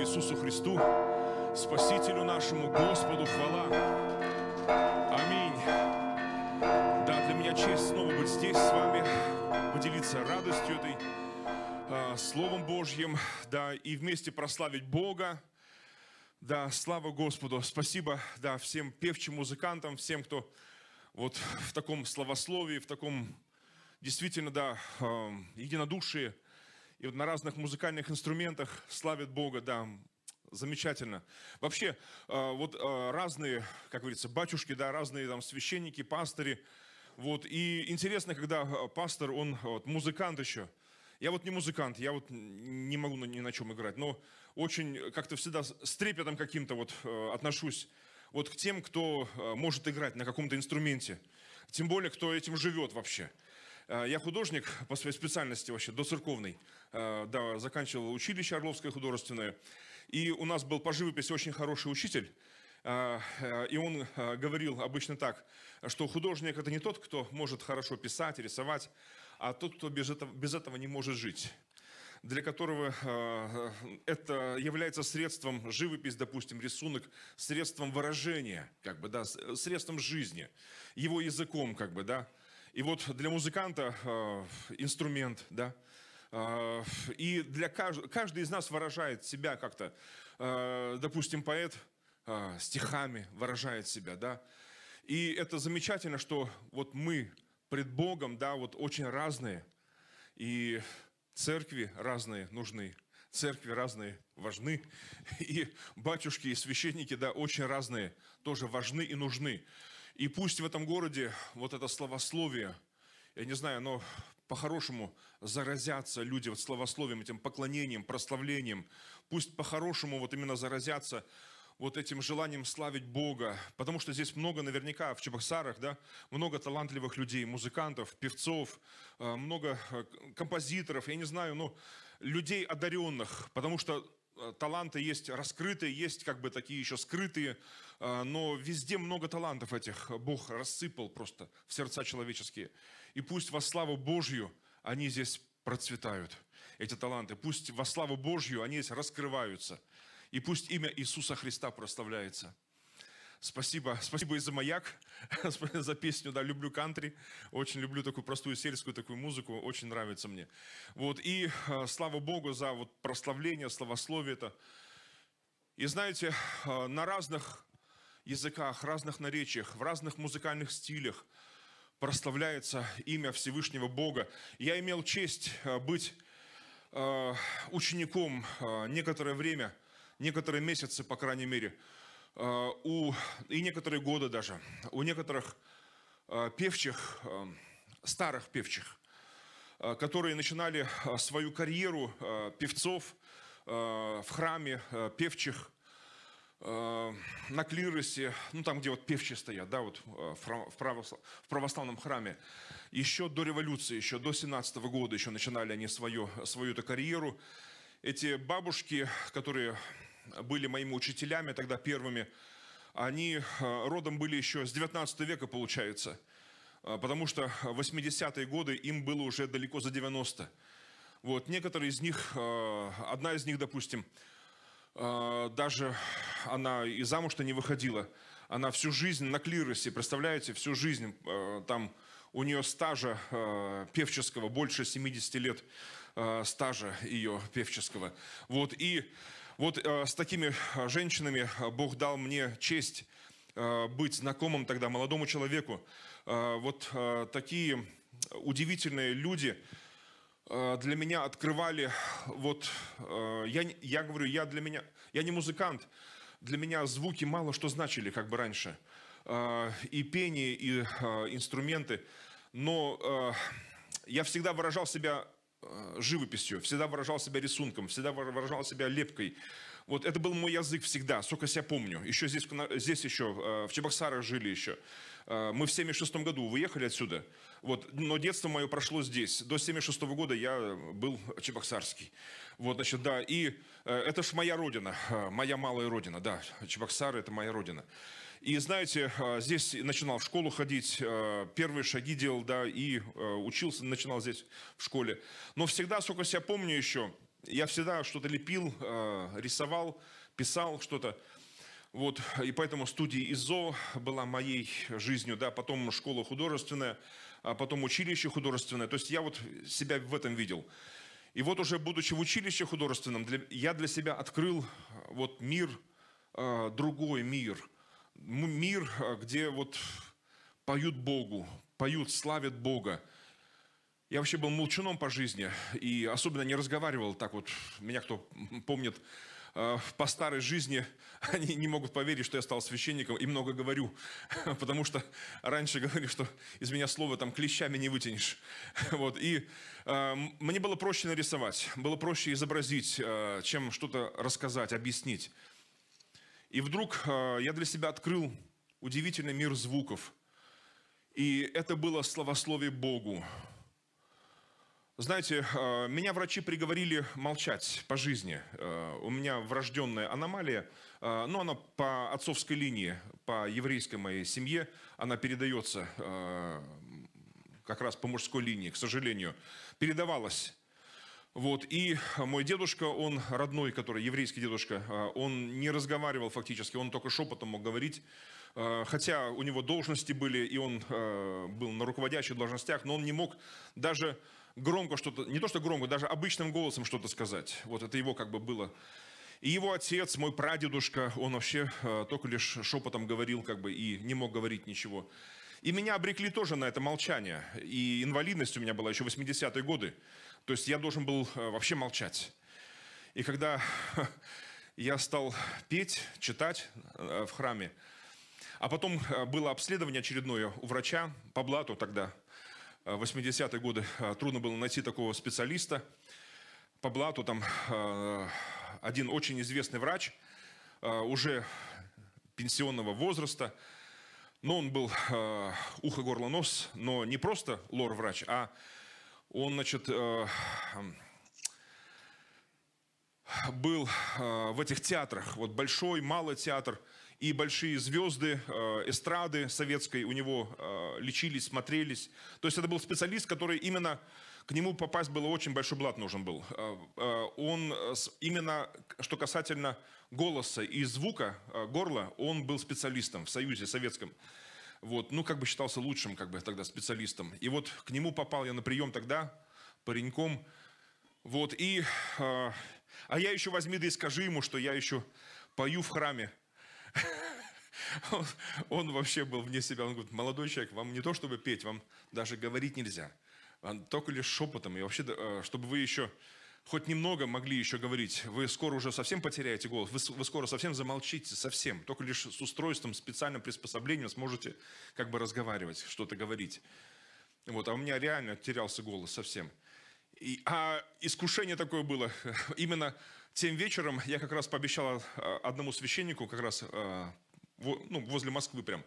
Иисусу Христу, Спасителю нашему Господу, хвала. Аминь. Да, для меня честь снова быть здесь с вами, поделиться радостью этой, э, Словом Божьим, да, и вместе прославить Бога. Да, слава Господу. Спасибо, да, всем певчим музыкантам, всем, кто вот в таком словословии, в таком действительно, да, э, единодушии – и вот на разных музыкальных инструментах славит Бога, да, замечательно. Вообще, э, вот э, разные, как говорится, батюшки, да, разные там священники, пастыри, вот, и интересно, когда э, пастор, он вот, музыкант еще, я вот не музыкант, я вот не могу ни на чем играть, но очень как-то всегда с трепетом каким-то вот отношусь вот к тем, кто может играть на каком-то инструменте, тем более, кто этим живет вообще. Э, я художник по своей специальности вообще, до церковной. Э, да, заканчивал училище Орловское художественное. И у нас был по живописи очень хороший учитель. Э, и он говорил обычно так, что художник это не тот, кто может хорошо писать, рисовать, а тот, кто без этого, без этого не может жить для которого это является средством живопись, допустим, рисунок, средством выражения, как бы, да, средством жизни, его языком, как бы, да. И вот для музыканта э, инструмент, да, э, и для кажд каждый из нас выражает себя как-то, э, допустим, поэт э, стихами выражает себя, да, и это замечательно, что вот мы пред Богом, да, вот очень разные, и церкви разные нужны, церкви разные важны, и батюшки, и священники, да, очень разные тоже важны и нужны. И пусть в этом городе вот это словословие, я не знаю, но по-хорошему заразятся люди вот словословием, этим поклонением, прославлением. Пусть по-хорошему вот именно заразятся вот этим желанием славить Бога, потому что здесь много наверняка в Чебоксарах, да, много талантливых людей, музыкантов, певцов, э, много э, композиторов, я не знаю, но ну, людей одаренных, потому что э, таланты есть раскрытые, есть как бы такие еще скрытые, а, но везде много талантов этих Бог рассыпал просто в сердца человеческие. И пусть во славу Божью они здесь процветают, эти таланты. Пусть во славу Божью они здесь раскрываются. И пусть имя Иисуса Христа прославляется. Спасибо. Спасибо и за «Маяк», за песню, да, люблю кантри. Очень люблю такую простую сельскую такую музыку, очень нравится мне. Вот, и э, слава Богу за вот прославление, словословие это. И знаете, э, на разных языках, разных наречиях, в разных музыкальных стилях прославляется имя Всевышнего Бога. Я имел честь э, быть э, учеником э, некоторое время, некоторые месяцы, по крайней мере, у, и некоторые годы даже, у некоторых певчих, старых певчих, которые начинали свою карьеру певцов в храме певчих – Э, на клиросе, ну там, где вот певчи стоят, да, вот э, в, православном храме, еще до революции, еще до 17 года еще начинали они свою свою эту карьеру. Эти бабушки, которые были моими учителями тогда первыми, они э, родом были еще с 19 века, получается, потому что в 80-е годы им было уже далеко за 90. Вот, некоторые из них, одна из них, допустим, а, даже она и замуж-то не выходила. Она всю жизнь на клиросе, представляете, всю жизнь а, там у нее стажа а, певческого, больше 70 лет стажа ее певческого. Вот, и вот с такими женщинами Бог дал мне честь быть знакомым тогда молодому человеку. вот такие удивительные люди – Э, для меня открывали, вот, э, я, я говорю, я для меня, я не музыкант, для меня звуки мало что значили, как бы раньше, э, и пение, и инструменты, но я всегда выражал себя живописью, всегда выражал себя рисунком, всегда выражал себя лепкой. Вот это был мой язык всегда, сколько себя помню. Еще здесь, здесь еще, в Чебоксарах жили еще. Э, мы в 76 году выехали отсюда, вот, но детство мое прошло здесь. До 76 -го года я э, был чебоксарский. Вот, значит, да, и э, это ж моя родина, моя малая родина, да, Чебоксары – это моя родина. И знаете, здесь начинал в школу ходить, первые шаги делал, да, и учился, начинал здесь в школе. Но всегда, сколько себя помню еще, я всегда что-то лепил, рисовал, писал что-то. Вот, и поэтому студия ИЗО была моей жизнью, да, потом школа художественная, а потом училище художественное. То есть я вот себя в этом видел. И вот уже будучи в училище художественном, для, я для себя открыл э, вот мир, э, другой мир. Мир, э, где вот поют Богу, поют, славят Бога. Я вообще был молчуном по жизни и особенно не разговаривал так вот. Меня кто помнит, Э, по старой жизни они не могут поверить, что я стал священником и много говорю, потому что раньше говорили, что из меня слово там клещами не вытянешь. Вот. И э, мне было проще нарисовать, было проще изобразить, э, чем что-то рассказать, объяснить. И вдруг э, я для себя открыл удивительный мир звуков. И это было словословие Богу. Знаете, э, меня врачи приговорили молчать по жизни. Э, у меня врожденная аномалия, э, но ну, она по отцовской линии, по еврейской моей семье, она передается как раз по мужской линии, к сожалению, передавалась. Вот, и мой дедушка, он родной, который еврейский дедушка, он не разговаривал фактически, он только шепотом мог говорить. Хотя у него должности были, и он был на руководящих должностях, но он не мог даже громко что-то, не то что громко, даже обычным голосом что-то сказать. Вот это его как бы было. И его отец, мой прадедушка, он вообще э, только лишь шепотом говорил как бы и не мог говорить ничего. И меня обрекли тоже на это молчание. И инвалидность у меня была еще 80-е годы. То есть я должен был э, вообще молчать. И когда я стал петь, читать э, в храме. А потом э, было обследование очередное у врача по блату тогда – 80-е э, годы э, трудно было найти такого специалиста. По блату там э, один очень известный врач, уже пенсионного возраста, но он был ухо-горло-нос, но не просто лор-врач, а он, значит, был э, в этих театрах, вот большой, малый театр, и большие звезды э, эстрады советской у него э, лечились, смотрелись. То есть это был специалист, который именно к нему попасть было очень большой блат нужен был. Он именно, что касательно голоса и звука горла, он был специалистом в Союзе Советском. Вот, ну, как бы считался лучшим, как бы тогда специалистом. И вот к нему попал я на прием тогда пареньком. Вот, и а я еще возьми да и скажи ему, что я еще пою в храме. Он, вообще был вне себя. Он говорит, молодой человек, вам не то чтобы петь, вам даже говорить нельзя. Вам только лишь шепотом. И вообще, э, чтобы вы еще хоть немного могли еще говорить, вы скоро уже совсем потеряете голос, вы скоро совсем замолчите, совсем. Только лишь с устройством, специальным приспособлением сможете как бы разговаривать, что-то говорить. Вот, а у меня реально терялся голос совсем. И, а искушение такое было. Именно тем вечером я как раз пообещал а, одному священнику, как раз а, ну, возле Москвы прям,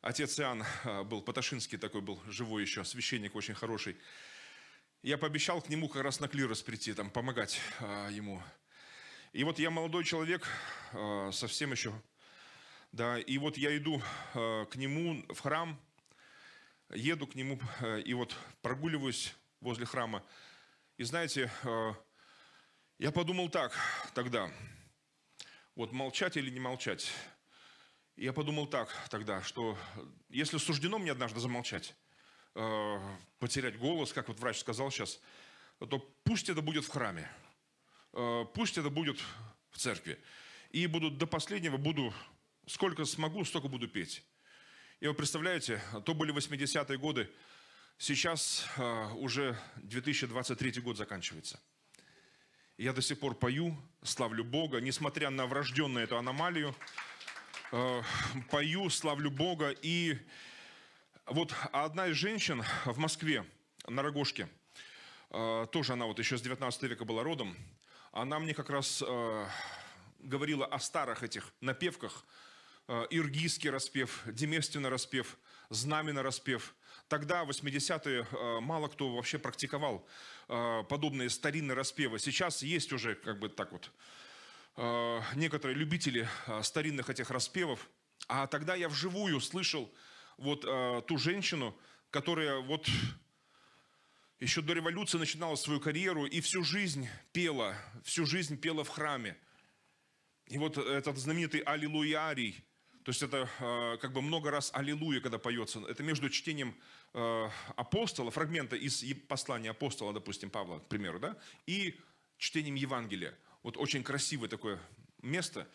отец Иоанн а, был, Поташинский такой был, живой еще, священник очень хороший. Я пообещал к нему как раз на клирос прийти, там, помогать ему. И вот я молодой человек, совсем еще, да, и вот я иду к нему в храм, еду к нему и вот прогуливаюсь возле храма, и знаете, э, я подумал так тогда, вот молчать или не молчать. Я подумал так тогда, что э, если суждено мне однажды замолчать, э, потерять голос, как вот врач сказал сейчас, то пусть это будет в храме, пусть это будет в церкви. И буду до последнего, буду сколько смогу, столько буду петь. И вы представляете, то были 80-е годы, Сейчас э, уже 2023 год заканчивается. Я до сих пор пою, славлю Бога, несмотря на врожденную эту аномалию. Э, пою, славлю Бога. И вот одна из женщин в Москве, на Рогожке, э, тоже она вот еще с 19 века была родом, она мне как раз э, говорила о старых этих напевках, э, иргизский распев, деместина распев, знамена распев – Тогда, в 80-е, э, мало кто вообще практиковал э, подобные старинные распевы. Сейчас есть уже, как бы так вот, э, некоторые любители старинных этих распевов. А тогда я вживую слышал вот ту женщину, которая вот еще до революции начинала свою карьеру и всю жизнь пела, всю жизнь пела в храме. И вот этот знаменитый Аллилуярий – то есть это э, как бы много раз «Аллилуйя», когда поется. Это между чтением э, апостола, фрагмента из послания апостола, допустим, Павла, к примеру, да, и чтением Евангелия. Вот очень красивое такое место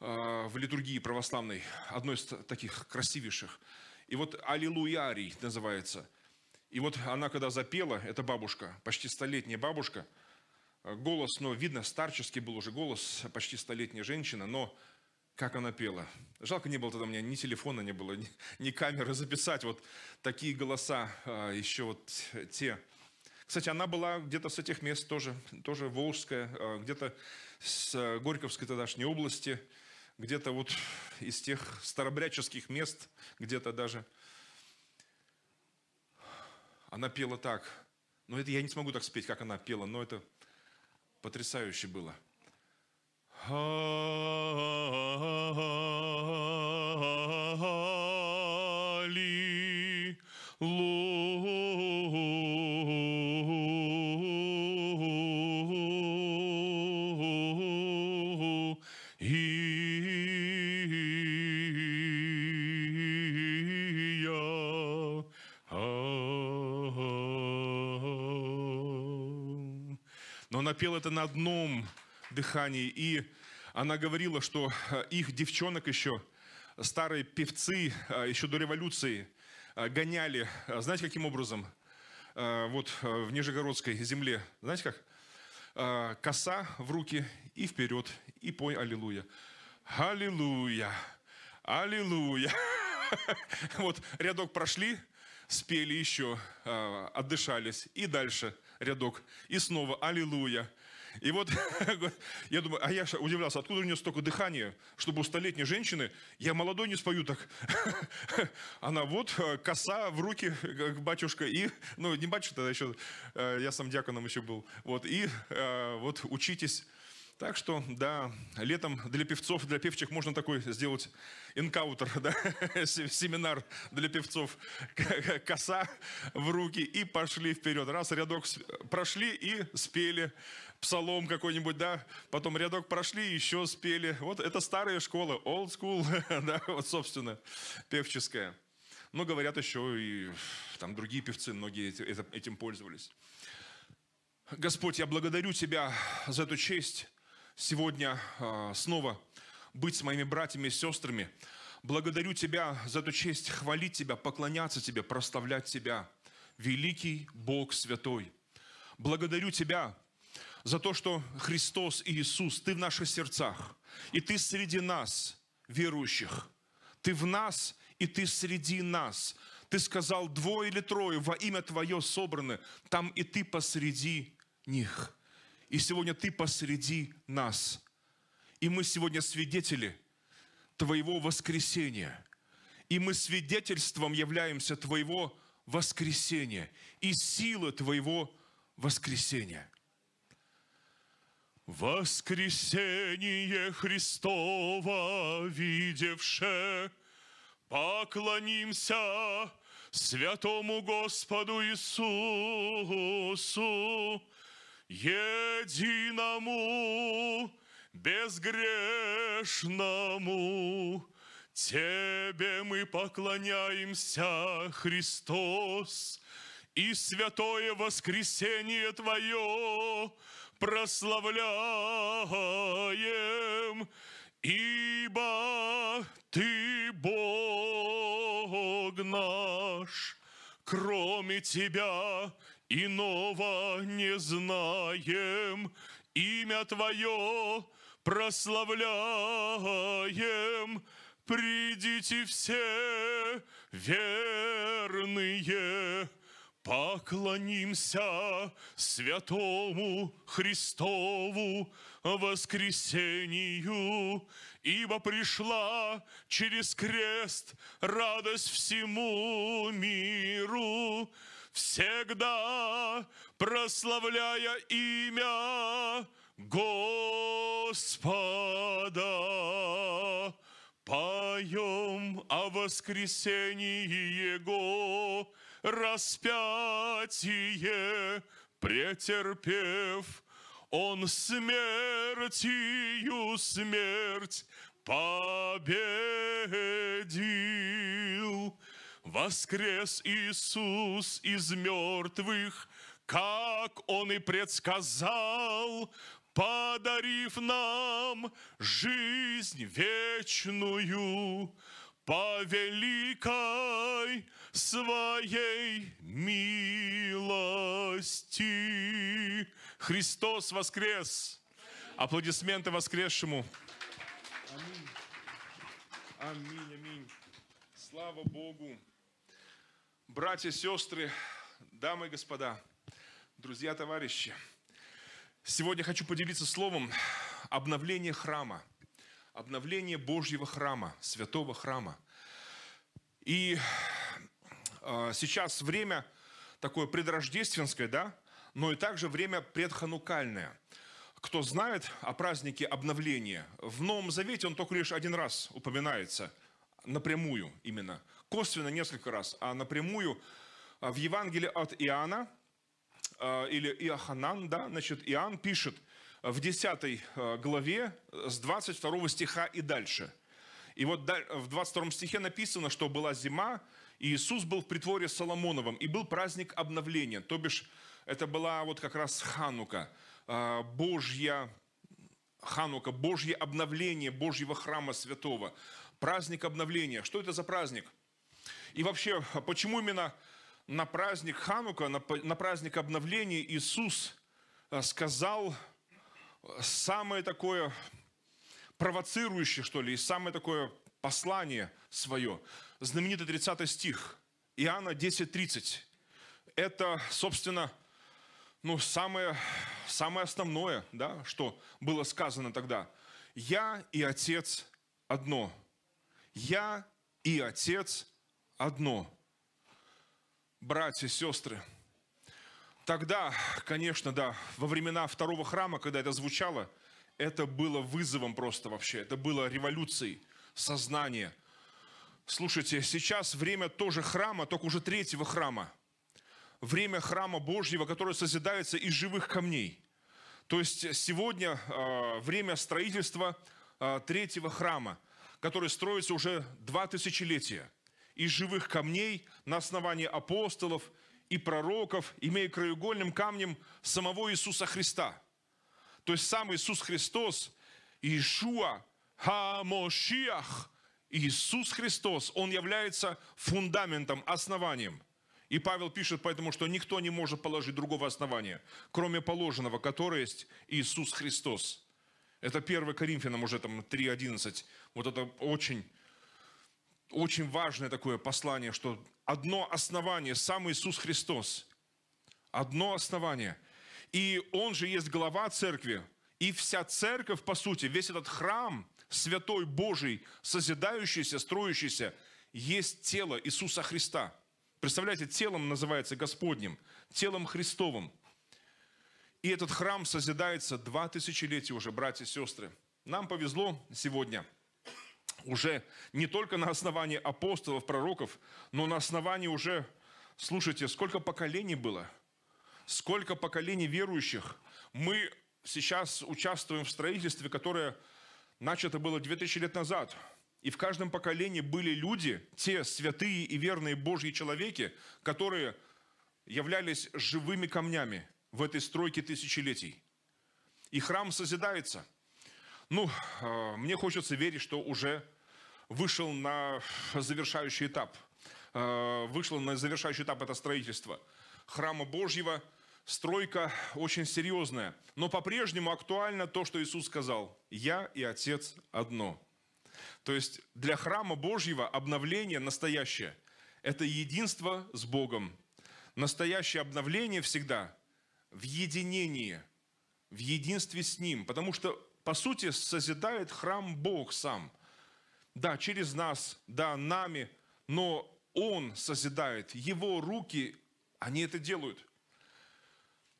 э, в литургии православной, одно из таких красивейших. И вот «Аллилуярий» называется. И вот она, когда запела, эта бабушка, почти столетняя бабушка, голос, но ну, видно, старческий был уже голос, почти столетняя женщина, но как она пела. Жалко, не было тогда у меня ни телефона не было, ни, ни камеры записать вот такие голоса а, еще вот те. Кстати, она была где-то с этих мест тоже, тоже Волжская, а, где-то с Горьковской тогдашней области, где-то вот из тех старобряческих мест, где-то даже. Она пела так. Но это я не смогу так спеть, как она пела, но это потрясающе было. Но он напел это на одном дыхании. И она говорила, что э, их девчонок еще, старые певцы, э, еще до революции, э, гоняли, знаете, каким образом? Вот в Нижегородской земле, знаете как? Коса в руки и вперед, и пой «Аллилуйя». «Аллилуйя! Аллилуйя!» Вот рядок прошли, спели еще, отдышались, и дальше рядок, и снова «Аллилуйя!» И вот я думаю, а я удивлялся, откуда у нее столько дыхания, чтобы у столетней женщины, я молодой не спою так. Она вот, э, коса в руки, как батюшка, и, ну, не батюшка тогда еще, э, я сам диаконом еще был. Вот, и э, вот учитесь. Так что, да, летом для певцов, для певчих можно такой сделать инкаутер, да, семинар для певцов. Коса в руки и пошли вперед. Раз рядок прошли и спели псалом какой-нибудь, да, потом рядок прошли, еще спели. Вот это старая школа, old school, да, вот, собственно, певческая. Но говорят еще и там другие певцы, многие этим пользовались. Господь, я благодарю Тебя за эту честь сегодня а, снова быть с моими братьями и сестрами. Благодарю Тебя за эту честь хвалить Тебя, поклоняться Тебе, прославлять Тебя. Великий Бог Святой. Благодарю Тебя за то, что Христос и Иисус, Ты в наших сердцах, и Ты среди нас, верующих. Ты в нас, и Ты среди нас. Ты сказал, двое или трое во имя Твое собраны, там и Ты посреди них. И сегодня Ты посреди нас. И мы сегодня свидетели Твоего воскресения. И мы свидетельством являемся Твоего воскресения и силы Твоего воскресения. Воскресение Христово видевше, поклонимся святому Господу Иисусу, единому, безгрешному. Тебе мы поклоняемся, Христос, и святое воскресение Твое прославляем, ибо Ты Бог наш, кроме Тебя иного не знаем, имя Твое прославляем, придите все верные, Поклонимся святому Христову воскресению, ибо пришла через крест радость всему миру, всегда прославляя имя Господа. Поем о воскресении Его, распятие претерпев, он смертью смерть победил. Воскрес Иисус из мертвых, как Он и предсказал, подарив нам жизнь вечную по великой своей милости. Христос воскрес! Аплодисменты воскресшему! Аминь, аминь, аминь. Слава Богу! Братья, сестры, дамы и господа, друзья, товарищи, сегодня хочу поделиться словом обновление храма – обновление Божьего храма, святого храма. И э, сейчас время такое предрождественское, да, но и также время предханукальное. Кто знает о празднике обновления, в Новом Завете он только лишь один раз упоминается, напрямую именно, косвенно несколько раз, а напрямую а, в Евангелии от Иоанна, э, или Иоханан, да, значит, Иоанн пишет – в 10 э, главе э, с 22 стиха и дальше. И вот э, в 22 стихе написано, что была зима, и Иисус был в притворе Соломоновом, и был праздник обновления, то бишь это была вот как раз Ханука, Божья Ханука, Божье обновление Божьего храма святого, праздник обновления. Что это за праздник? И вообще, почему именно на праздник Ханука, на праздник обновления Иисус сказал самое такое провоцирующее, что ли, и самое такое послание свое. Знаменитый 30 стих, Иоанна 10.30. Это, собственно, ну, самое, самое основное, да, что было сказано тогда. «Я и Отец одно». «Я и Отец одно». Братья, сестры – Тогда, конечно, да, во времена второго храма, когда это звучало, это было вызовом просто вообще, это было революцией сознания. Слушайте, сейчас время тоже храма, только уже третьего храма. Время храма Божьего, которое созидается из живых камней. То есть сегодня э, время строительства э, третьего храма, который строится уже два тысячелетия. Из живых камней на основании апостолов – и пророков, имея краеугольным камнем самого Иисуса Христа. То есть сам Иисус Христос, Иешуа, Хамошиах, Иисус Христос, Он является фундаментом, основанием. И Павел пишет поэтому, что никто не может положить другого основания, кроме положенного, которое есть Иисус Христос. Это 1 Коринфянам уже там 3.11. Вот это очень, очень важное такое послание, что одно основание, сам Иисус Христос. Одно основание. И Он же есть глава церкви. И вся церковь, по сути, весь этот храм святой Божий, созидающийся, строящийся, есть тело Иисуса Христа. Представляете, телом называется Господним, телом Христовым. И этот храм созидается два тысячелетия уже, братья и сестры. Нам повезло сегодня – уже не только на основании апостолов, пророков, но на основании уже, слушайте, сколько поколений было, сколько поколений верующих. Мы сейчас участвуем в строительстве, которое начато было 2000 лет назад. И в каждом поколении были люди, те святые и верные Божьи человеки, которые являлись живыми камнями в этой стройке тысячелетий. И храм созидается – ну, а, мне хочется верить, что уже вышел на завершающий этап. Э, вышло на завершающий этап это строительство храма Божьего. Стройка очень серьезная, но по-прежнему актуально то, что Иисус сказал. «Я и Отец одно». То есть для храма Божьего обновление настоящее – это единство с Богом. Настоящее обновление всегда в единении, в единстве с Ним, потому что, по сути, созидает храм Бог сам – да, через нас, да, нами, но Он созидает, Его руки, они это делают.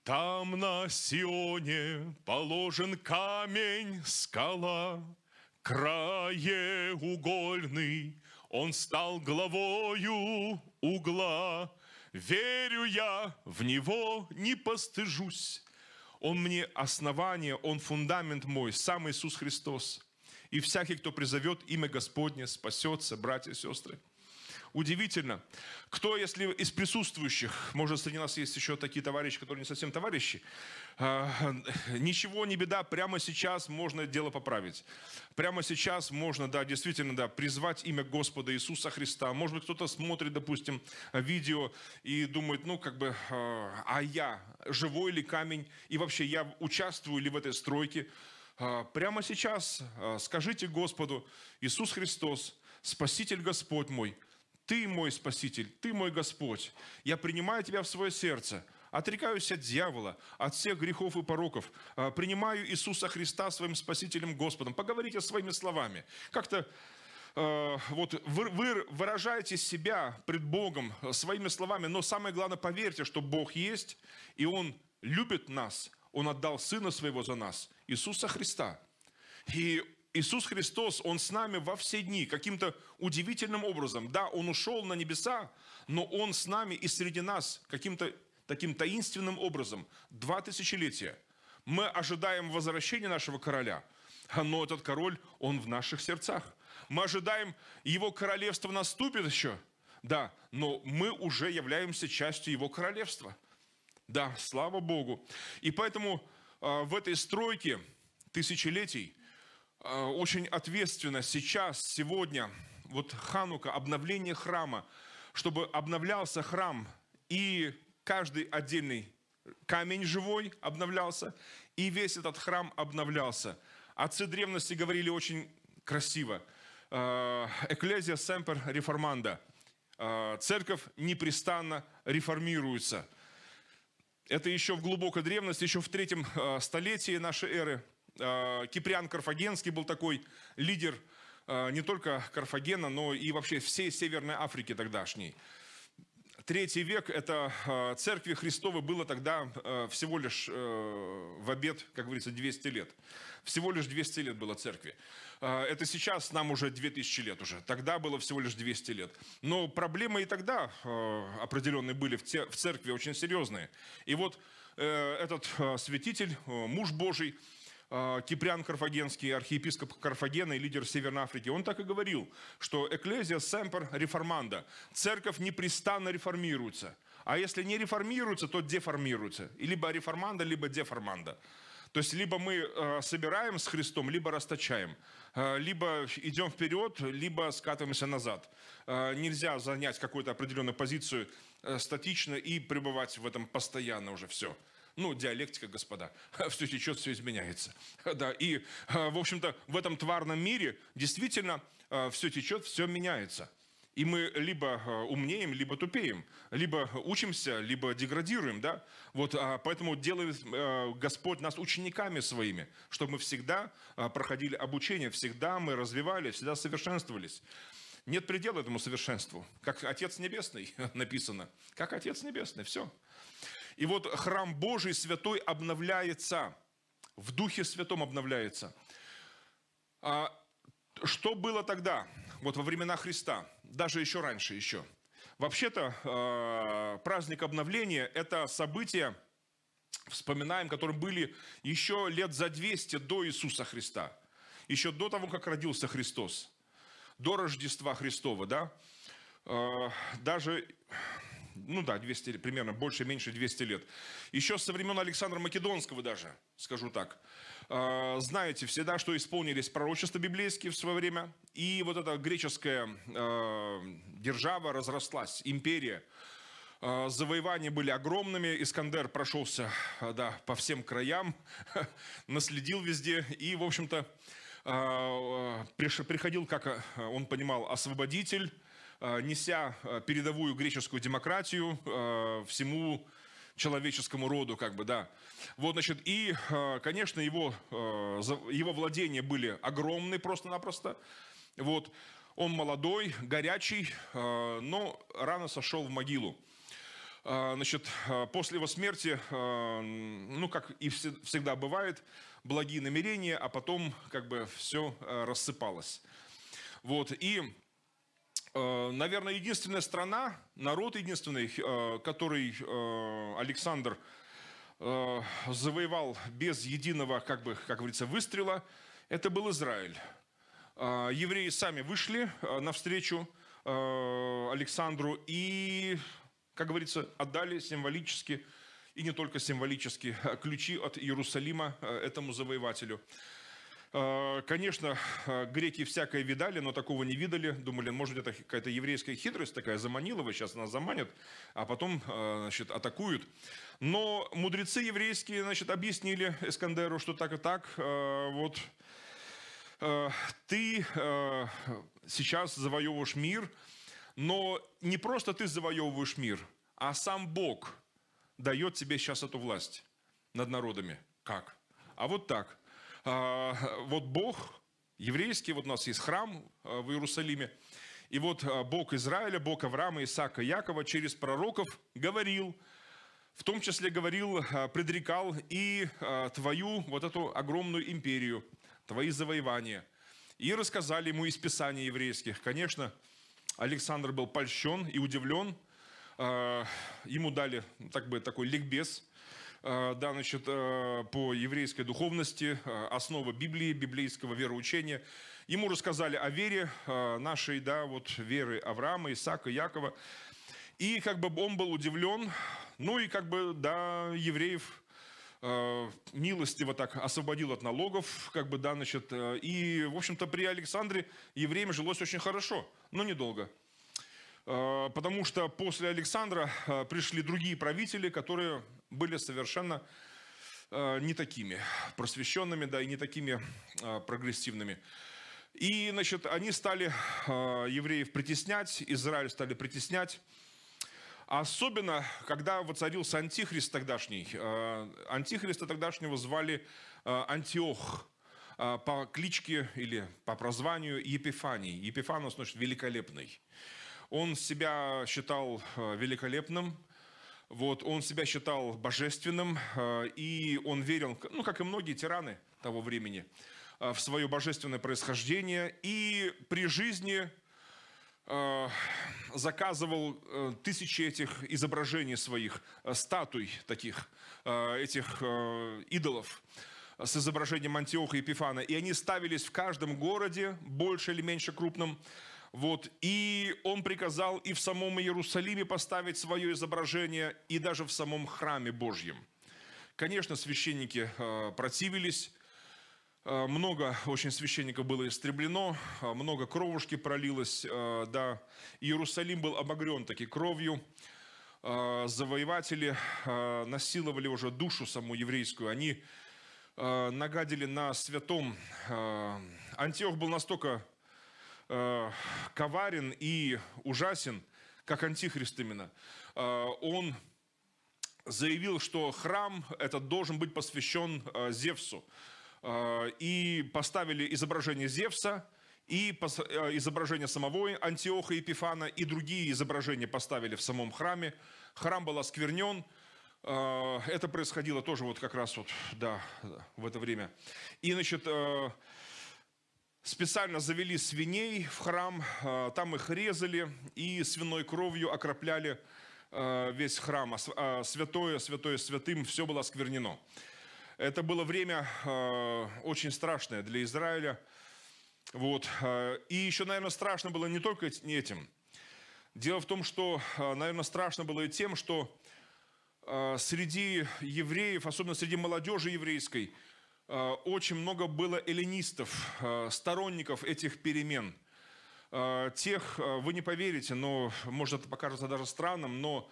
Там на Сионе положен камень, скала, краеугольный, он стал главою угла. Верю я, в него не постыжусь. Он мне основание, он фундамент мой, сам Иисус Христос и всякий, кто призовет имя Господне, спасется, братья и сестры. Удивительно, кто, если из присутствующих, может, среди нас есть еще такие товарищи, которые не совсем товарищи, э, ничего не беда, прямо сейчас можно дело поправить. Прямо сейчас можно, да, действительно, да, призвать имя Господа Иисуса Христа. Может быть, кто-то смотрит, допустим, видео и думает, ну, как бы, э, а я, живой ли камень, и вообще я участвую ли в этой стройке, а, прямо сейчас а, скажите Господу, Иисус Христос, Спаситель Господь мой, Ты мой Спаситель, Ты мой Господь, я принимаю Тебя в свое сердце, отрекаюсь от дьявола, от всех грехов и пороков, а, принимаю Иисуса Христа своим Спасителем Господом. Поговорите своими словами. Как-то вот вы, вы выражаете себя пред Богом своими словами, но самое главное, поверьте, что Бог есть, и Он любит нас, он отдал Сына Своего за нас, Иисуса Христа. И Иисус Христос, Он с нами во все дни, каким-то удивительным образом. Да, Он ушел на небеса, но Он с нами и среди нас каким-то таким таинственным образом. Два тысячелетия. Мы ожидаем возвращения нашего короля, но этот король, он в наших сердцах. Мы ожидаем, его королевство наступит еще, да, но мы уже являемся частью его королевства. Да, слава Богу. И поэтому а, в этой стройке тысячелетий а, очень ответственно сейчас, сегодня, вот Ханука, обновление храма, чтобы обновлялся храм и каждый отдельный камень живой обновлялся, и весь этот храм обновлялся. Отцы древности говорили очень красиво. А, Экклезия семпер реформанда. Церковь непрестанно реформируется. Это еще в глубокой древности, еще в третьем э, столетии нашей эры. Э, Киприан Карфагенский был такой лидер э, не только Карфагена, но и вообще всей Северной Африки тогдашней. Третий век – это а, церкви Христовой было тогда а, всего лишь э, в обед, как говорится, 200 лет. Всего лишь 200 лет было церкви. А, это сейчас нам уже 2000 лет уже. Тогда было всего лишь 200 лет. Но проблемы и тогда определенные были в, в церкви, очень серьезные. И вот э, этот святитель, э, муж Божий – Э, Киприан Карфагенский, архиепископ Карфагена и лидер Северной Африки, он так и говорил, что «Экклезия семпер реформанда» – церковь непрестанно реформируется. А если не реформируется, то деформируется. И либо реформанда, либо деформанда. То есть либо мы э, собираем с Христом, либо расточаем. Э, либо идем вперед, либо скатываемся назад. Нельзя занять какую-то определенную позицию статично и пребывать в этом постоянно уже все. Ну, диалектика, господа, все течет, все изменяется. Да, и, а, в общем-то, в этом тварном мире действительно а, все течет, все меняется. И мы либо а, умнеем, либо тупеем, либо учимся, либо деградируем, да? Вот, поэтому делает Господь нас учениками своими, чтобы мы всегда проходили обучение, всегда мы развивались, всегда совершенствовались. Нет предела этому совершенству. Как Отец Небесный написано. Как Отец Небесный, все. И вот храм Божий святой обновляется, в Духе Святом обновляется. А что было тогда, вот во времена Христа, даже еще раньше еще? Вообще-то э, праздник обновления – это событие, вспоминаем, которые были еще лет за 200 до Иисуса Христа, еще до того, как родился Христос, до Рождества Христова, да? Э, даже ну да, 200, примерно больше-меньше 200 лет. Еще со времен Александра Македонского даже, скажу так. А, знаете всегда, что исполнились пророчества библейские в свое время, и вот эта греческая а, держава разрослась, империя. А, завоевания были огромными, Искандер прошелся да, по всем краям, наследил везде и, в общем-то, приходил, как он понимал, освободитель, Э, неся э, передовую греческую демократию э, всему человеческому роду, как бы, да. Вот, значит, и, конечно, его, его владения были огромны просто-напросто. Вот, он молодой, горячий, но рано сошел в могилу. Значит, после его смерти, ну, как и всегда бывает, благие намерения, а потом как бы все рассыпалось. Вот, и Э, наверное, единственная страна, народ единственный, э, который э, Александр завоевал без единого, как бы, как говорится, выстрела, это был Израиль. Евреи сами вышли навстречу Александру и, как говорится, отдали символически и не только символически ключи от Иерусалима этому завоевателю. Э, конечно, э, греки всякое видали, но такого не видали. Думали, может, это какая-то еврейская хитрость такая, заманила его, сейчас нас заманит, а потом, э, значит, атакуют. Но мудрецы еврейские, значит, объяснили Эскандеру, что так и так, вот, ты сейчас завоевываешь мир, но не просто ты завоевываешь мир, а сам Бог дает тебе сейчас эту власть над народами. Как? А вот так – а, вот Бог еврейский, вот у нас есть храм а, в Иерусалиме, и вот а, Бог Израиля, Бог Авраама, Исаака, Якова через пророков говорил, в том числе говорил, предрекал и твою вот эту огромную империю, твои завоевания. И рассказали ему из Писаний еврейских. Конечно, Александр был польщен и удивлен. Ему дали так бы, такой ликбез – Э, да, значит, э, по еврейской духовности, э, основа Библии, библейского вероучения. Ему рассказали о вере нашей, да, вот веры Авраама, Исаака, Якова. И как бы он был удивлен, ну и как бы, да, евреев милостиво так освободил от налогов, как бы, да, значит, и, в общем-то, при Александре евреям жилось очень хорошо, но недолго. Потому что после Александра пришли другие правители, которые были совершенно э, не такими просвещенными, да, и не такими э, прогрессивными. И, значит, они стали э, евреев притеснять, Израиль стали притеснять. Особенно, когда воцарился антихрист тогдашний. Антихриста тогдашнего звали Антиох по кличке или по прозванию Епифаний. Епифанус, значит, великолепный. Он себя считал великолепным, вот, он себя считал божественным, э, и он верил, ну, как и многие тираны того времени, э, в свое божественное происхождение, и при жизни э, заказывал тысячи этих изображений своих, статуй таких, этих идолов с изображением Антиоха и Епифана. И они ставились в каждом городе, больше или меньше крупном, вот, и он приказал и в самом Иерусалиме поставить свое изображение, и даже в самом храме Божьем. Конечно, священники э, противились, э, много очень священников было истреблено, э, много кровушки пролилось, э, да. Иерусалим был обогрен таки кровью, э, завоеватели э, насиловали уже душу саму еврейскую, они нагадили на святом. Антиох был настолько Э, коварен и ужасен, как антихрист именно. Э, он заявил, что храм этот должен быть посвящен э, Зевсу. и поставили изображение Зевса, и изображение самого Антиоха Епифана, и другие изображения поставили в самом храме. Храм был осквернен, это происходило тоже вот как раз вот, да, в это время. И, значит, специально завели свиней в храм, а, там их резали и свиной кровью окропляли а, весь храм, а, а святое, святое святым, все было осквернено. Это было время очень страшное для Израиля. Вот. И еще, наверное, страшно было не только этим. Дело в том, что, наверное, страшно было и тем, что среди евреев, особенно среди молодежи еврейской – Э, очень много было эллинистов, э, сторонников этих перемен. Э, тех, вы не поверите, но, может, это покажется даже странным, но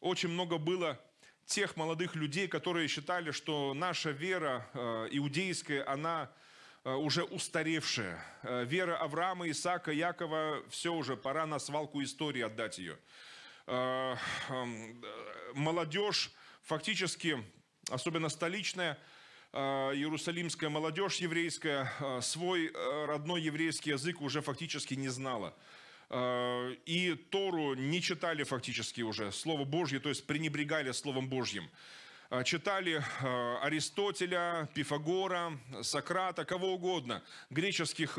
очень много было тех молодых людей, которые считали, что наша вера иудейская, она уже устаревшая. Вера Авраама, Исаака, Якова, все уже, пора на свалку истории отдать ее. Эм, молодежь, фактически, особенно столичная, а, иерусалимская молодежь еврейская а, свой э, родной еврейский язык уже фактически не знала. А, и Тору не читали фактически уже, Слово Божье, то есть пренебрегали Словом Божьим. Читали Аристотеля, Пифагора, Сократа, кого угодно. Греческих,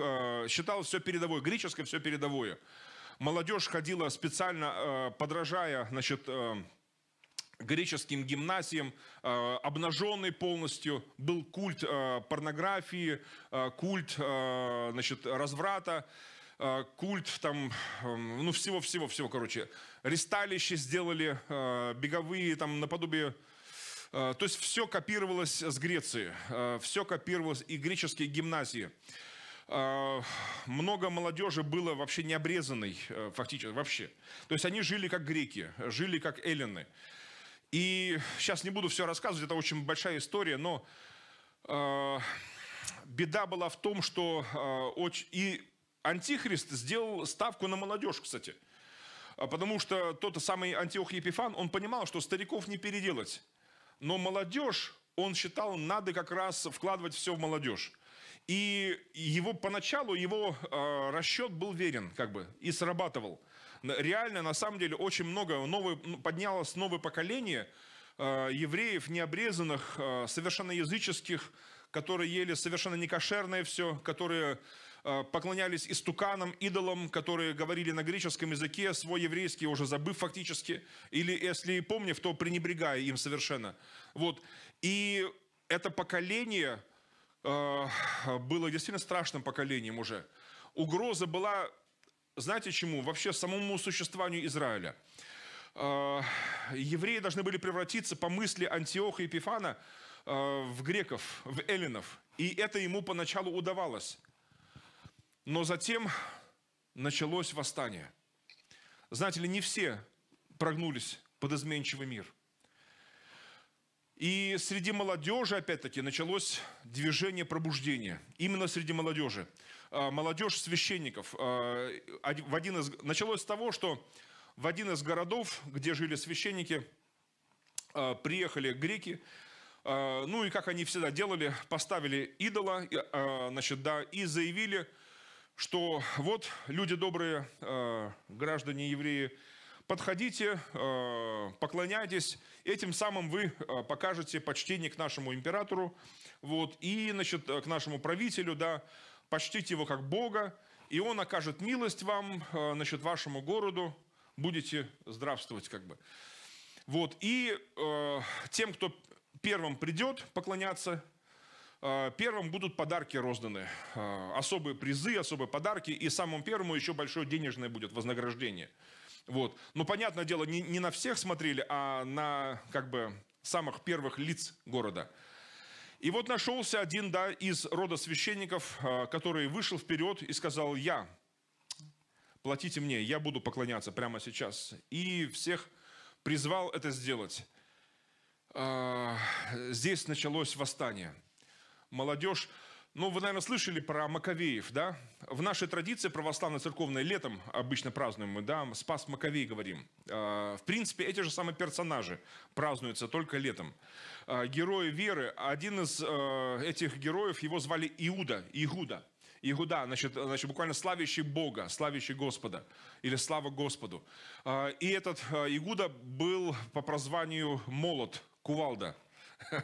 считал все передовое, греческое все передовое. Молодежь ходила специально, подражая, значит, греческим гимназиям, э, обнаженный полностью, был культ э, порнографии, э, культ значит, разврата, культ там, эм, ну всего-всего-всего, короче. Ресталище сделали, беговые там наподобие то есть все копировалось с Греции, все копировалось и греческие гимназии. Много молодежи было вообще необрезанной, фактически, вообще. То есть они жили как греки, жили как эллины. И сейчас не буду все рассказывать, это очень большая история, но э, беда была в том, что э, очень, и Антихрист сделал ставку на молодежь, кстати. А потому что тот самый Антиох Епифан, он понимал, что стариков не переделать. Но молодежь, он считал, надо как раз вкладывать все в молодежь. И его поначалу, его э, расчет был верен, как бы, и срабатывал реально, на самом деле, очень много, новое, ну, поднялось новое поколение э, евреев необрезанных, э, совершенно языческих, которые ели совершенно некошерное все, которые э, поклонялись истуканам, идолам, которые говорили на греческом языке, свой еврейский уже забыв фактически, или, если и помнив, то пренебрегая им совершенно. Вот. И это поколение э, было действительно страшным поколением уже. Угроза была знаете чему? Вообще самому существованию Израиля. А, евреи должны были превратиться по мысли Антиоха и Епифана а, в греков, в эллинов. И это ему поначалу удавалось. Но затем началось восстание. Знаете ли, не все прогнулись под изменчивый мир. И среди молодежи, опять-таки, началось движение пробуждения. Именно среди молодежи. Э, молодежь священников. Э, в один из... Началось с того, что в один из городов, где жили священники, э, приехали греки, ну и как они всегда делали, поставили идола, значит, да, и заявили, что вот люди добрые, граждане евреи, подходите, поклоняйтесь, этим самым вы покажете почтение к нашему императору, вот, и, значит, к нашему правителю, да, почтите его как Бога, и он окажет милость вам, значит, э, вашему городу, будете здравствовать как бы. Вот, и э, тем, кто первым придет поклоняться, э, первым будут подарки розданы. Э, особые призы, особые подарки, и самому первому еще большое денежное будет вознаграждение. Вот. Но, понятное дело, не, не на всех смотрели, а на как бы самых первых лиц города – и вот нашелся один да, из рода священников, а, который вышел вперед и сказал, я, платите мне, я буду поклоняться прямо сейчас. И всех призвал это сделать. А, здесь началось восстание. Молодежь ну, вы, наверное, слышали про Маковеев, да? В нашей традиции православной церковной летом обычно празднуем мы, да, Спас Маковей говорим. А, в принципе, эти же самые персонажи празднуются только летом. А, герои веры, один из э, этих героев, его звали Иуда, Игуда. Игуда, значит, значит, буквально славящий Бога, славящий Господа, или слава Господу. А, и этот э, Игуда был по прозванию Молот, Кувалда,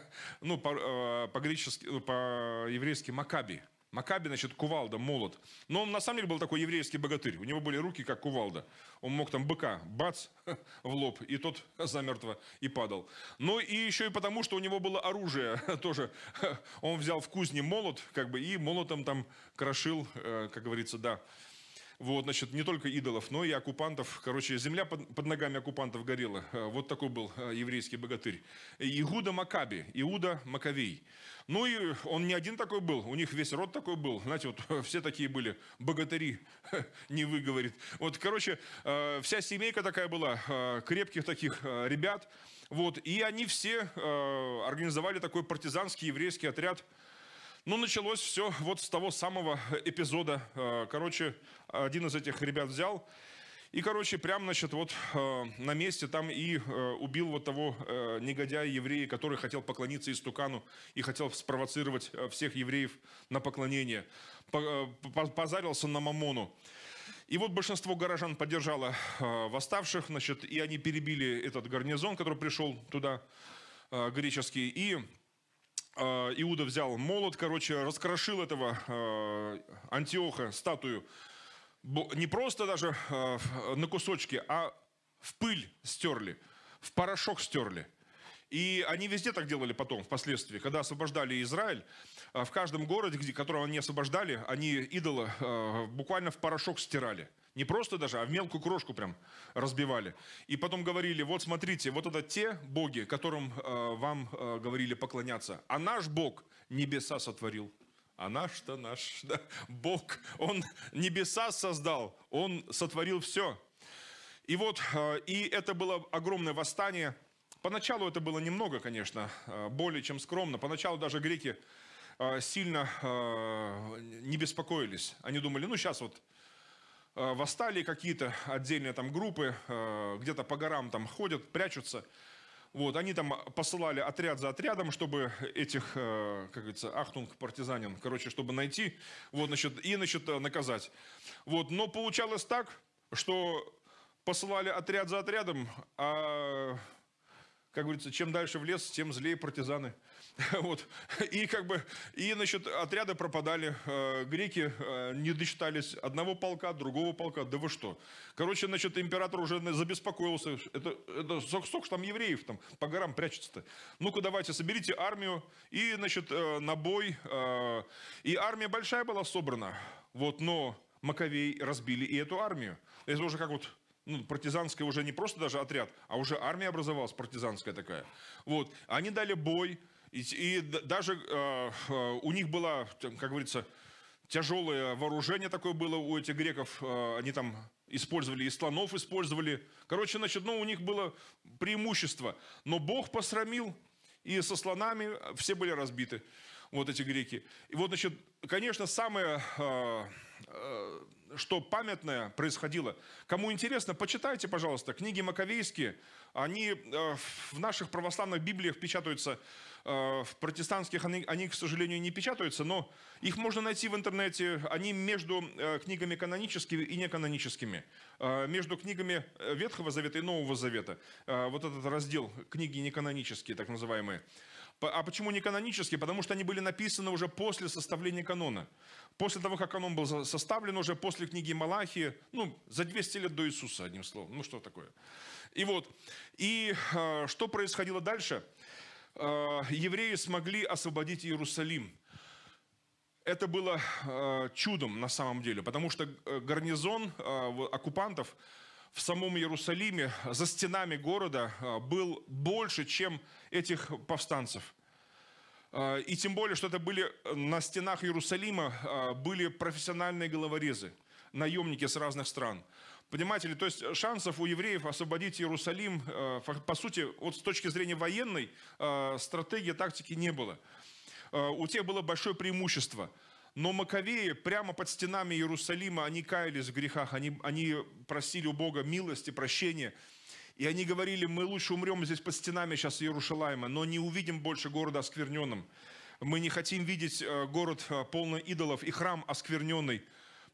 ну, э, по-гречески, по ну, по-еврейски Макаби. Макаби, значит, кувалда, молот. Но он на самом деле был такой еврейский богатырь. У него были руки, как кувалда. Он мог там быка, бац, в лоб, и тот замертво и падал. Но и еще и потому, что у него было оружие тоже. Он взял в кузне молот, как бы, и молотом там крошил, э, как говорится, да, вот, значит, не только идолов, но и оккупантов. Короче, земля под, под ногами оккупантов горела. Э, вот такой был э, еврейский богатырь. Игуда Макаби, Иуда Макавей. Ну и он не один такой был, у них весь род такой был. Знаете, вот все такие были богатыри, не выговорит. Вот, короче, э, вся семейка такая была, крепких таких ребят. Вот, и они все организовали такой партизанский еврейский отряд, ну, началось все вот с того самого э, эпизода. Э, короче, один из этих ребят взял и, короче, прям, значит, вот э, на месте там и убил вот того негодяя еврея, который хотел поклониться истукану и хотел спровоцировать всех евреев на поклонение. Позарился на мамону. И вот большинство горожан поддержало э, восставших, значит, и они перебили этот гарнизон, который пришел туда э, греческий, и а, Иуда взял молот, короче, раскрошил этого а, Антиоха, статую, не просто даже а, на кусочки, а в пыль стерли, в порошок стерли. И они везде так делали потом, впоследствии. Когда освобождали Израиль, в каждом городе, которого они освобождали, они идола буквально в порошок стирали – не просто даже, а в мелкую крошку прям разбивали. И потом говорили, вот смотрите, вот это те боги, которым э, вам э, говорили поклоняться. А наш Бог небеса сотворил. А наш-то наш, да, Бог, Он небеса создал, Он сотворил все. И вот, э, и это было огромное восстание. Поначалу это было немного, конечно, э, более чем скромно. Поначалу даже греки э, сильно э, не беспокоились. Они думали, ну сейчас вот Э, восстали какие-то отдельные там группы, э, где-то по горам там ходят, прячутся. Вот, они там посылали отряд за отрядом, чтобы этих, э, как говорится, ахтунг, партизанин, короче, чтобы найти, вот, значит, и, значит, наказать. Вот, но получалось так, что посылали отряд за отрядом, а, как говорится, чем дальше в лес, тем злее партизаны. Вот. И как бы, и, значит, отряды пропадали, э, греки э, не дочитались одного полка, другого полка, да вы что. Короче, значит, император уже забеспокоился, это, это сколько, сколько там евреев там по горам прячется-то. Ну-ка, давайте, соберите армию, и, значит, э, на бой, и армия большая была собрана, вот, но Маковей разбили и эту армию. Это уже как вот ну, партизанская уже не просто даже отряд, а уже армия образовалась партизанская такая. Вот, они дали бой, и, и даже э, э, у них было, как говорится, тяжелое вооружение такое было у этих греков. Э, они там использовали и слонов использовали. Короче, значит, ну, у них было преимущество. Но Бог посрамил, и со слонами э, все были разбиты, вот эти греки. И вот, значит, конечно, самое э, э, что памятное происходило. Кому интересно, почитайте, пожалуйста, книги Маковейские. Они э, в наших православных библиях печатаются, э, в протестантских они, они, к сожалению, не печатаются, но их можно найти в интернете. Они между э, книгами каноническими и неканоническими, между книгами Ветхого Завета и Нового Завета. вот этот раздел, книги неканонические, так называемые. А почему не канонические? Потому что они были написаны уже после составления канона. После того, как канон был составлен, уже после книги Малахии, ну, за 200 лет до Иисуса, одним словом. Ну, что такое? И вот, и э, что происходило дальше? Э, евреи смогли освободить Иерусалим. Это было э, чудом на самом деле, потому что э, гарнизон э, оккупантов – в самом Иерусалиме, за стенами города, э, был больше, чем этих повстанцев. Э, и тем более, что это были на стенах Иерусалима э, были профессиональные головорезы, наемники с разных стран. Понимаете ли, то есть шансов у евреев освободить Иерусалим, по сути, вот с точки зрения военной, стратегии, тактики не было. У тех было большое преимущество – но Маковеи прямо под стенами Иерусалима, они каялись в грехах, они, они просили у Бога милости, прощения. И они говорили, мы лучше умрем здесь под стенами сейчас Иерушалайма, но не увидим больше города оскверненным. Мы не хотим видеть э, город э, полный идолов и храм оскверненный.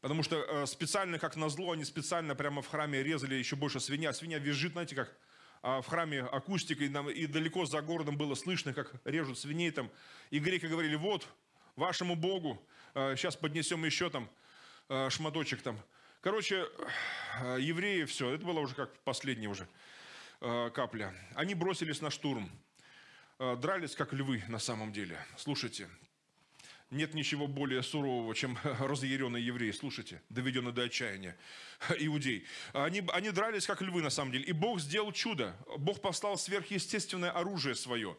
Потому что э, специально, как назло, они специально прямо в храме резали еще больше свинья. Свинья визжит, знаете, как а в храме акустика, и далеко за городом было слышно, как режут свиней там. И греки говорили, вот, вашему Богу, Сейчас а, поднесем еще там а, шматочек там. Короче, а, евреи, все, это было уже как последняя уже капля. Они бросились на штурм. Дрались, как львы на самом деле. Слушайте, нет ничего более сурового, чем разъяренные евреи, слушайте, доведенные до отчаяния, иудей. Они, они дрались, как львы, на самом деле. И Бог сделал чудо. Бог послал сверхъестественное оружие свое.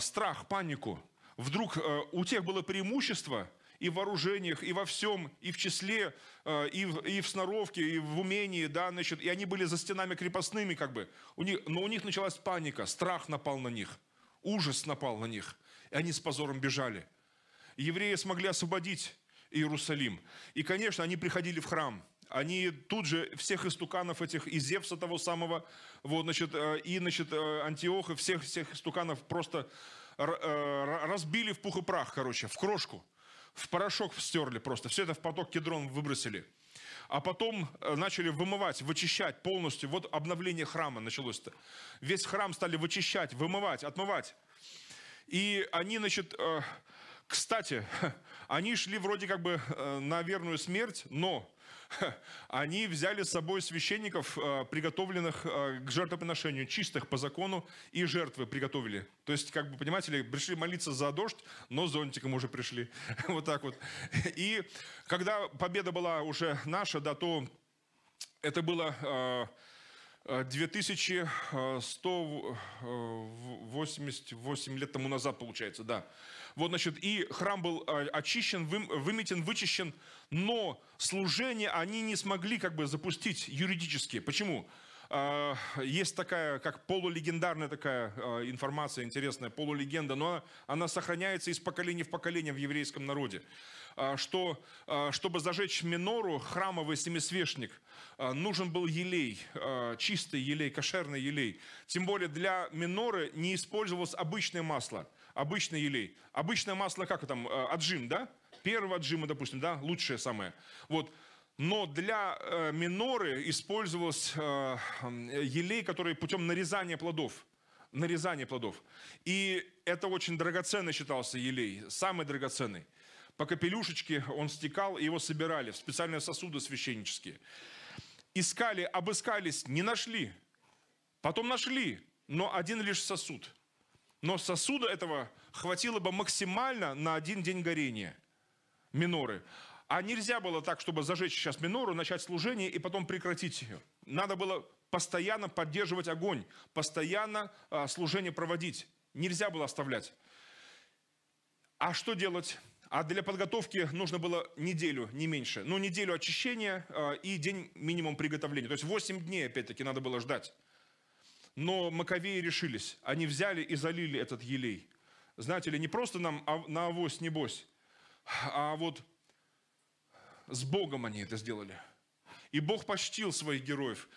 Страх, панику. Вдруг у тех было преимущество, и в вооружениях, и во всем, и в числе, э, и в, и в сноровке, и в умении, да, значит, и они были за стенами крепостными, как бы. У них, но у них началась паника, страх напал на них, ужас напал на них, и они с позором бежали. евреи смогли освободить Иерусалим. И, конечно, они приходили в храм, они тут же всех истуканов этих, и Зевса того самого, вот, значит, э, и, значит, э, Антиоха, всех, всех истуканов просто разбили в пух и прах, короче, в крошку в порошок стерли просто, все это в поток кедрон выбросили. А потом э, начали вымывать, вычищать полностью. Вот обновление храма началось-то. Весь храм стали вычищать, вымывать, отмывать. И они, значит, э, кстати, они шли вроде как бы э, на верную смерть, но Они взяли с собой священников, э, приготовленных э, к жертвоприношению, чистых по закону, и жертвы приготовили. То есть, как бы, понимаете ли, пришли молиться за дождь, но с зонтиком уже пришли. Вот так вот. И когда победа была уже наша, да, то это было э, 2188 э, э, э, лет тому назад, получается, да. Вот, значит, и храм был очищен, выметен, вычищен, но служение они не смогли как бы запустить юридически. Почему? Почему? А, есть такая, как полулегендарная такая а, информация интересная, полулегенда, но она сохраняется из поколения в поколение в еврейском народе, а, что чтобы зажечь минору, храмовый семисвешник, нужен был елей, чистый елей, кошерный елей. Тем более для миноры не использовалось обычное масло, обычный елей. Обычное масло, как там, аджим, да? Первого аджима, допустим, да, лучшее самое. Вот, но для э, миноры использовался э, елей, который путем нарезания плодов. нарезания плодов. И это очень драгоценно считался елей, самый драгоценный. По капелюшечке он стекал, и его собирали в специальные сосуды священнические. Искали, обыскались, не нашли. Потом нашли, но один лишь сосуд. Но сосуда этого хватило бы максимально на один день горения миноры. А нельзя было так, чтобы зажечь сейчас минору, начать служение и потом прекратить ее. Надо было постоянно поддерживать огонь, постоянно а, служение проводить. Нельзя было оставлять. А что делать? А для подготовки нужно было неделю, не меньше. Ну, неделю очищения а, и день минимум приготовления. То есть 8 дней, опять-таки, надо было ждать. Но маковеи решились. Они взяли и залили этот елей. Знаете ли, не просто нам а, на авось, небось, а вот с Богом они это сделали. И Бог почтил своих героев.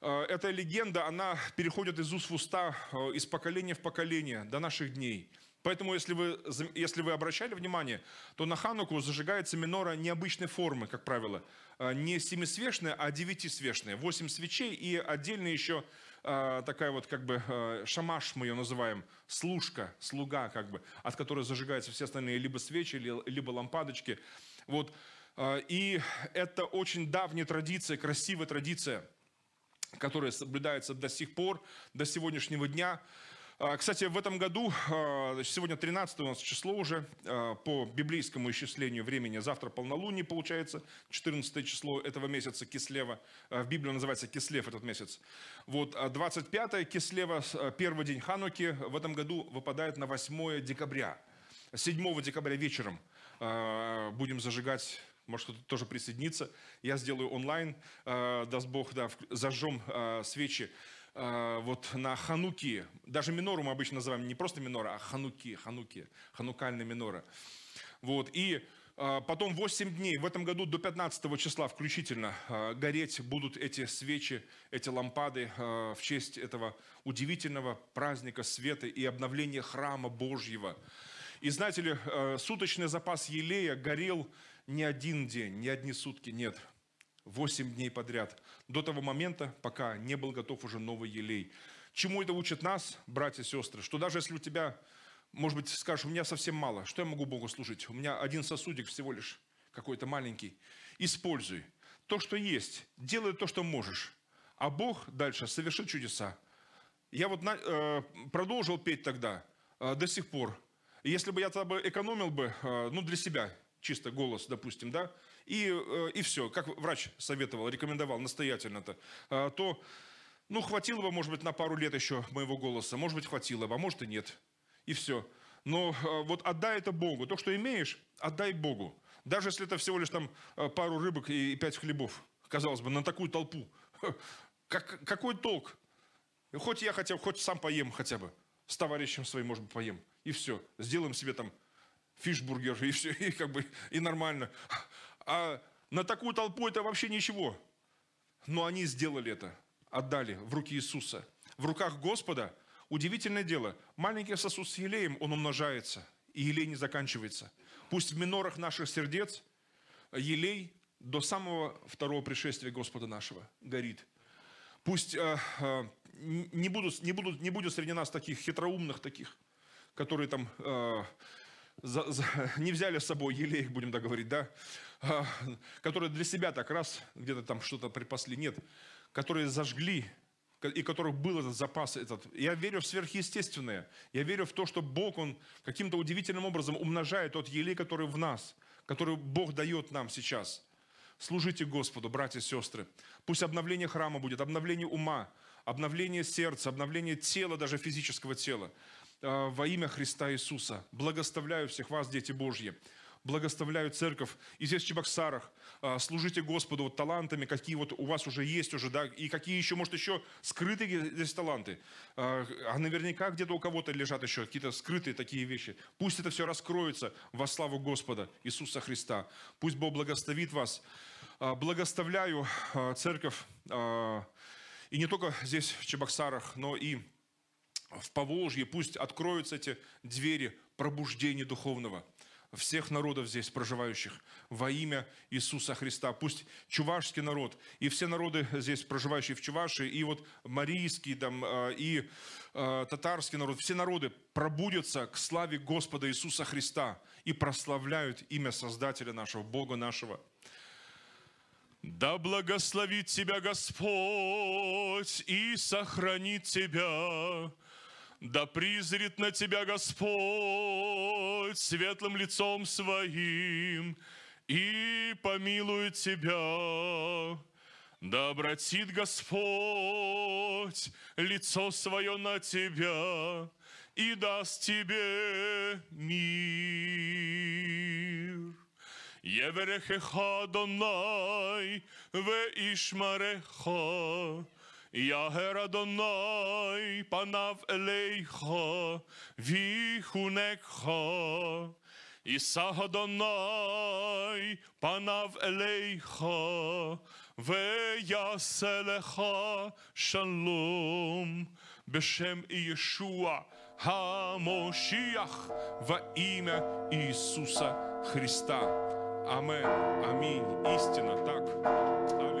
Э, эта легенда, она переходит из уст в уста, э, из поколения в поколение, до наших дней. Поэтому, если вы, если вы обращали внимание, то на Хануку зажигается минора необычной формы, как правило. Э, не семисвешная, а девятисвешная. Восемь свечей и отдельно еще такая вот как бы шамаш, мы ее называем, служка, слуга как бы, от которой зажигаются все остальные либо свечи, либо лампадочки. Вот а, и это очень давняя традиция, красивая традиция, которая соблюдается до сих пор, до сегодняшнего дня. А, кстати, в этом году, а, сегодня 13 у нас число уже, по библейскому исчислению времени, завтра полнолуние получается, 14 число этого месяца Кислева, в Библии называется Кислев этот месяц. Вот 25 Кислева, первый день Хануки, в этом году выпадает на 8 декабря. 7 декабря вечером будем зажигать может кто-то тоже присоединится. Я сделаю онлайн, э, даст Бог, да, зажжем э, свечи э, вот на хануки. Даже минору мы обычно называем не просто минора, а хануки, хануки, ханукальная минора. Вот, и э, потом 8 дней, в этом году до 15 числа включительно, э, гореть будут эти свечи, эти лампады э, в честь этого удивительного праздника света и обновления храма Божьего. И знаете ли, э, суточный запас елея горел не один день, не одни сутки, нет, восемь дней подряд, до того момента, пока не был готов уже новый елей. Чему это учит нас, братья и сестры? Что даже если у тебя, может быть, скажешь, у меня совсем мало, что я могу Богу служить? У меня один сосудик всего лишь, какой-то маленький. Используй то, что есть, делай то, что можешь, а Бог дальше совершит чудеса. Я вот на, э, продолжил петь тогда э, до сих пор. если бы я тогда бы экономил бы, э, ну, для себя, чисто голос, допустим, да, и, э, и все, как врач советовал, рекомендовал настоятельно-то, э, то, ну, хватило бы, может быть, на пару лет еще моего голоса, может быть, хватило бы, а может и нет, и все. Но э, вот отдай это Богу, то, что имеешь, отдай Богу. Даже если это всего лишь там пару рыбок и пять хлебов, казалось бы, на такую толпу. Как, какой толк? Хоть я хотя бы, хоть сам поем хотя бы. С товарищем своим, может быть, поем. И все. Сделаем себе там фишбургер, и все, и как бы, и нормально. А на такую толпу это вообще ничего. Но они сделали это, отдали в руки Иисуса. В руках Господа удивительное дело. Маленький сосуд с елеем, он умножается, и елей не заканчивается. Пусть в минорах наших сердец елей до самого второго пришествия Господа нашего горит. Пусть э, э, не, будут, не, будут, не будет среди нас таких хитроумных таких, которые там э, за, за, не взяли с собой елей, будем так говорить, да, а, которые для себя так раз где-то там что-то припасли, нет, которые зажгли, и которых был этот запас этот. Я верю в сверхъестественное. Я верю в то, что Бог, Он каким-то удивительным образом умножает тот елей, который в нас, который Бог дает нам сейчас. Служите Господу, братья и сестры. Пусть обновление храма будет, обновление ума, обновление сердца, обновление тела, даже физического тела. Э, во имя Христа Иисуса. Благоставляю всех вас, дети Божьи. Благоставляю церковь и здесь в Чебоксарах. Э, служите Господу вот, талантами, какие вот у вас уже есть уже, да, и какие еще, может, еще скрытые здесь таланты. Э, а наверняка где-то у кого-то лежат еще какие-то скрытые такие вещи. Пусть это все раскроется во славу Господа Иисуса Христа. Пусть Бог благословит вас. Благоставляю церковь и не только здесь, в Чебоксарах, но и в Поволжье пусть откроются эти двери пробуждения духовного всех народов здесь проживающих во имя Иисуса Христа. Пусть чувашский народ и все народы здесь проживающие в Чувашии, и вот марийский там, а, и а, татарский народ, все народы пробудятся к славе Господа Иисуса Христа и прославляют имя Создателя нашего, Бога нашего. Да благословит тебя Господь и сохранит тебя. Да призрит на тебя Господь светлым лицом своим и помилует тебя. Да обратит Господь лицо свое на тебя и даст тебе мир. Еверехеха Донай, ве Ишмареха, Яхер Адонай, панав елейха, віхунекха. Іса Адонай, панав елейха, вияселеха шалом. Бешем Иешуа Хамошиях во имя Иисуса Христа. Амен. Аминь. Истина так. Аминь.